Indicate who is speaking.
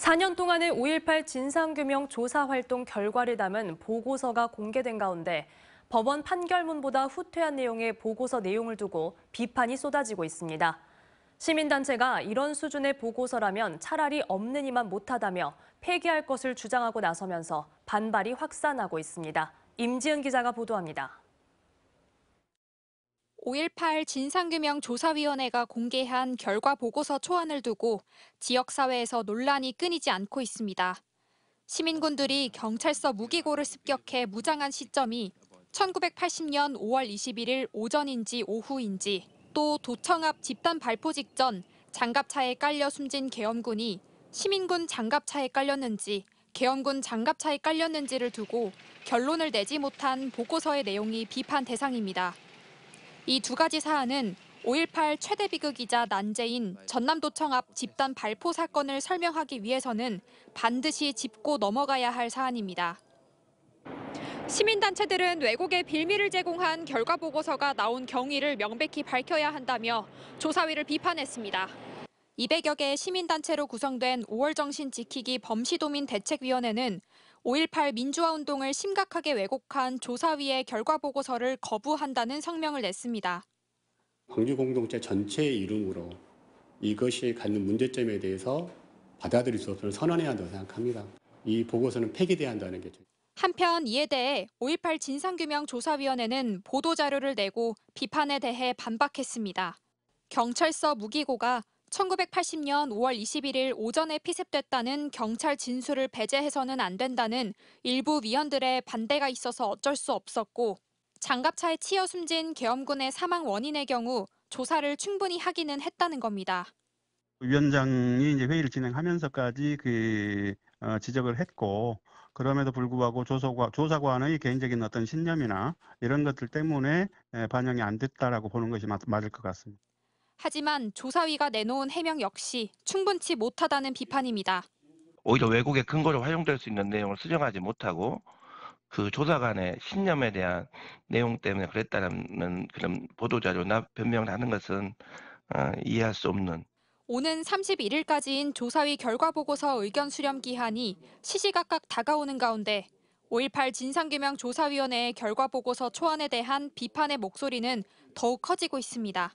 Speaker 1: 4년 동안의 5.18 진상규명 조사 활동 결과를 담은 보고서가 공개된 가운데 법원 판결문보다 후퇴한 내용의 보고서 내용을 두고 비판이 쏟아지고 있습니다. 시민단체가 이런 수준의 보고서라면 차라리 없는 이만 못하다며 폐기할 것을 주장하고 나서면서 반발이 확산하고 있습니다. 임지은 기자가 보도합니다. 5.18 진상규명 조사위원회가 공개한 결과 보고서 초안을 두고 지역사회에서 논란이 끊이지 않고 있습니다. 시민군들이 경찰서 무기고를 습격해 무장한 시점이 1980년 5월 21일 오전인지 오후인지 또 도청 앞 집단 발포 직전 장갑차에 깔려 숨진 계엄군이 시민군 장갑차에 깔렸는지 계엄군 장갑차에 깔렸는지를 두고 결론을 내지 못한 보고서의 내용이 비판 대상입니다. 이두 가지 사안은 5.18 최대 비극이자 난제인 전남도청 앞 집단 발포 사건을 설명하기 위해서는 반드시 짚고 넘어가야 할 사안입니다. 시민단체들은 외국에 빌미를 제공한 결과 보고서가 나온 경위를 명백히 밝혀야 한다며 조사위를 비판했습니다. 200여 개 시민단체로 구성된 5월 정신 지키기 범시도민 대책위원회는 5.18 민주화운동을 심각하게 왜곡한 조사위의 결과보고서를 거부한다는 성명을 냈습니다. 광주공동체 전체의 이름으로 이것이 갖는 문제점에 대해서 받아들일 수 없음을 선언해야 한다고 생각합니다. 이 보고서는 폐기돼야 한다는 게 한편 이에 대해 5.18 진상규명조사위원회는 보도자료를 내고 비판에 대해 반박했습니다. 경찰서 무기고가 1980년 5월 21일 오전에 피습됐다는 경찰 진술을 배제해서는 안 된다는 일부 위원들의 반대가 있어서 어쩔 수 없었고 장갑차에 치여 숨진 계엄군의 사망 원인의 경우 조사를 충분히 하기는 했다는 겁니다. 위원장이 이제 회의를 진행하면서까지 그 어, 지적을 했고 그럼에도 불구하고 조사관, 조사관의 개인적인 어떤 신념이나 이런 것들 때문에 반영이 안 됐다라고 보는 것이 맞, 맞을 것 같습니다. 하지만 조사위가 내놓은 해명 역시 충분치 못하다는 비판입니다. 오히려 왜곡의 근거로 활용될 수 있는 내용을 수정하지 못하고 그 조사관의 신념에 대한 내용 때문에 그랬다는 그런 보도자료나 변명을 하는 것은 어, 이해할 수 없는 오는 31일까지인 조사위 결과보고서 의견 수렴 기한이 시시각각 다가오는 가운데 5.18 진상규명 조사위원회의 결과보고서 초안에 대한 비판의 목소리는 더욱 커지고 있습니다.